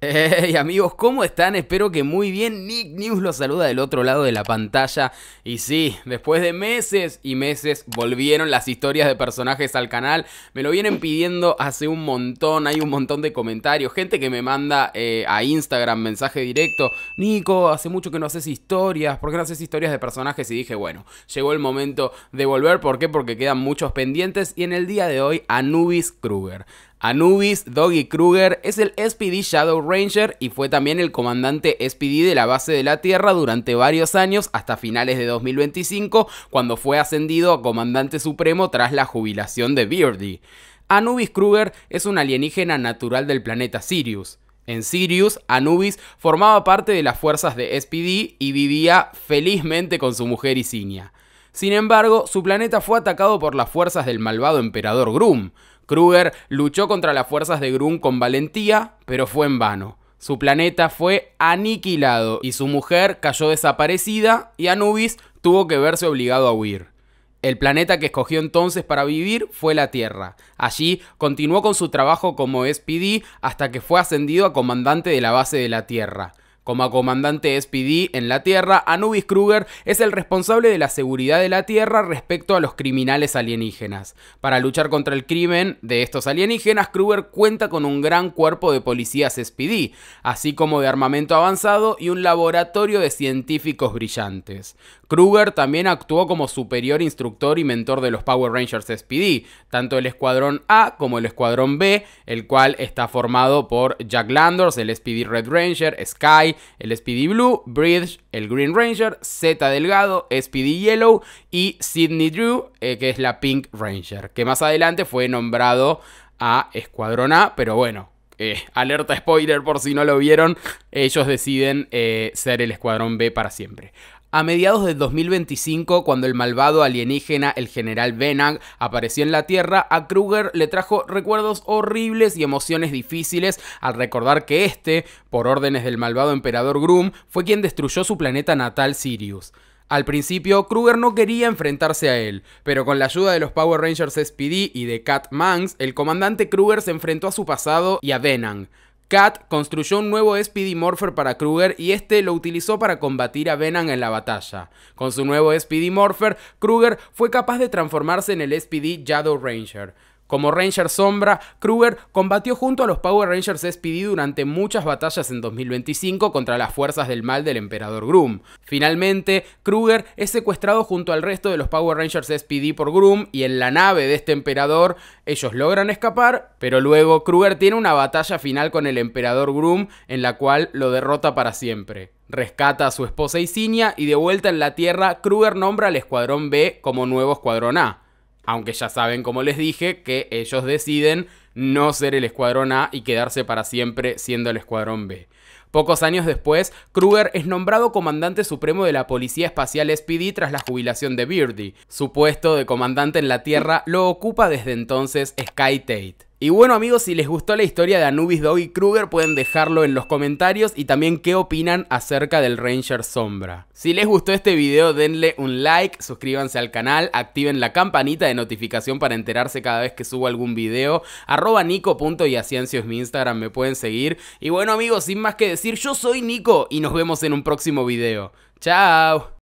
Hey amigos, ¿cómo están? Espero que muy bien. Nick News los saluda del otro lado de la pantalla. Y sí, después de meses y meses volvieron las historias de personajes al canal. Me lo vienen pidiendo hace un montón, hay un montón de comentarios. Gente que me manda eh, a Instagram mensaje directo. Nico, hace mucho que no haces historias. ¿Por qué no haces historias de personajes? Y dije, bueno, llegó el momento de volver. ¿Por qué? Porque quedan muchos pendientes. Y en el día de hoy, Anubis Kruger. Anubis, Doggy Kruger es el SPD Shadow Ranger y fue también el comandante SPD de la base de la Tierra durante varios años hasta finales de 2025 cuando fue ascendido a comandante supremo tras la jubilación de Beardy. Anubis Kruger es un alienígena natural del planeta Sirius. En Sirius, Anubis formaba parte de las fuerzas de SPD y vivía felizmente con su mujer Isinia. Sin embargo, su planeta fue atacado por las fuerzas del malvado emperador Grum. Kruger luchó contra las fuerzas de Grum con valentía, pero fue en vano. Su planeta fue aniquilado y su mujer cayó desaparecida y Anubis tuvo que verse obligado a huir. El planeta que escogió entonces para vivir fue la Tierra. Allí continuó con su trabajo como SPD hasta que fue ascendido a comandante de la base de la Tierra. Como comandante SPD en la Tierra, Anubis Kruger es el responsable de la seguridad de la Tierra respecto a los criminales alienígenas. Para luchar contra el crimen de estos alienígenas, Kruger cuenta con un gran cuerpo de policías SPD, así como de armamento avanzado y un laboratorio de científicos brillantes. Kruger también actuó como superior instructor y mentor de los Power Rangers SPD, tanto el Escuadrón A como el Escuadrón B, el cual está formado por Jack Landers, el SPD Red Ranger, Sky, el Speedy Blue, Bridge, el Green Ranger, Z Delgado, Speedy Yellow y Sidney Drew, eh, que es la Pink Ranger, que más adelante fue nombrado a Escuadrón A, pero bueno, eh, alerta spoiler por si no lo vieron, ellos deciden eh, ser el Escuadrón B para siempre. A mediados del 2025, cuando el malvado alienígena, el general Venang apareció en la Tierra, a Kruger le trajo recuerdos horribles y emociones difíciles al recordar que este, por órdenes del malvado emperador Groom, fue quien destruyó su planeta natal Sirius. Al principio, Kruger no quería enfrentarse a él, pero con la ayuda de los Power Rangers SPD y de Cat Manx, el comandante Kruger se enfrentó a su pasado y a Venang. Kat construyó un nuevo SPD Morpher para Kruger y este lo utilizó para combatir a Venom en la batalla. Con su nuevo SPD Morpher, Kruger fue capaz de transformarse en el SPD Shadow Ranger. Como Ranger Sombra, Kruger combatió junto a los Power Rangers SPD durante muchas batallas en 2025 contra las fuerzas del mal del emperador Groom. Finalmente, Kruger es secuestrado junto al resto de los Power Rangers SPD por Groom y en la nave de este emperador ellos logran escapar, pero luego Kruger tiene una batalla final con el emperador Groom en la cual lo derrota para siempre. Rescata a su esposa Isinia y de vuelta en la Tierra, Kruger nombra al Escuadrón B como nuevo Escuadrón A. Aunque ya saben, como les dije, que ellos deciden no ser el Escuadrón A y quedarse para siempre siendo el Escuadrón B. Pocos años después, Kruger es nombrado comandante supremo de la Policía Espacial Speedy tras la jubilación de Beardy. Su puesto de comandante en la Tierra lo ocupa desde entonces Sky Tate. Y bueno amigos, si les gustó la historia de Anubis, Dog y Kruger pueden dejarlo en los comentarios y también qué opinan acerca del Ranger Sombra. Si les gustó este video denle un like, suscríbanse al canal, activen la campanita de notificación para enterarse cada vez que subo algún video. Arroba nico.yaciencio mi Instagram, me pueden seguir. Y bueno amigos, sin más que decir, yo soy Nico y nos vemos en un próximo video. ¡Chao!